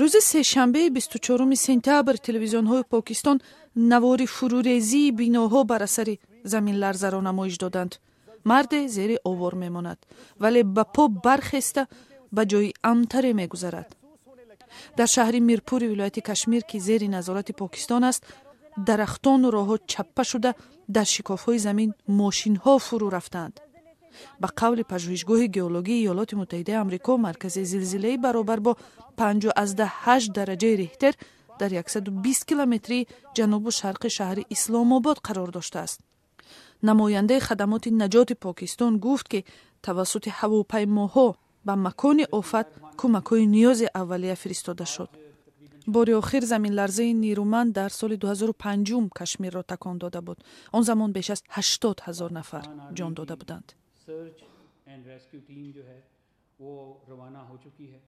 рӯзи сешанбеи 24 сентябр телевизионҳои покистон навори фурӯрезии биноҳо бар асари заминларзаро намоиш доданд марде зери овор мемонад вале ба по бархеста ба ҷои амтаре мегузарад дар шаҳри мирпури вилояти кашмир ки зери назорати покистон аст дарахтону роҳҳо чаппа шуда дар шикофҳои замин мошинҳо фурӯ рафтанд ба қавли пажӯҳишгоҳи геологии иёлоти муттаҳидаи амрико маркази зилзилаи баробар бо 58 дараҷаи рехтер дар 120 километри ҷанубу шарқи шаҳри исломобод қарор доштааст намояндаи хадамоти наҷоти покистон гуфт ки тавассути ҳавопаймоҳо ба макони офат кӯмакҳои ниёзи аввалия фиристода шуд бори охир заминларзаи нируманд дар соли 205 кашмирро такон дода буд он замон беш аз 800 ҳазор нафар ҷон дода буданд search and rescue team जो है वो रवाना हो चुकी है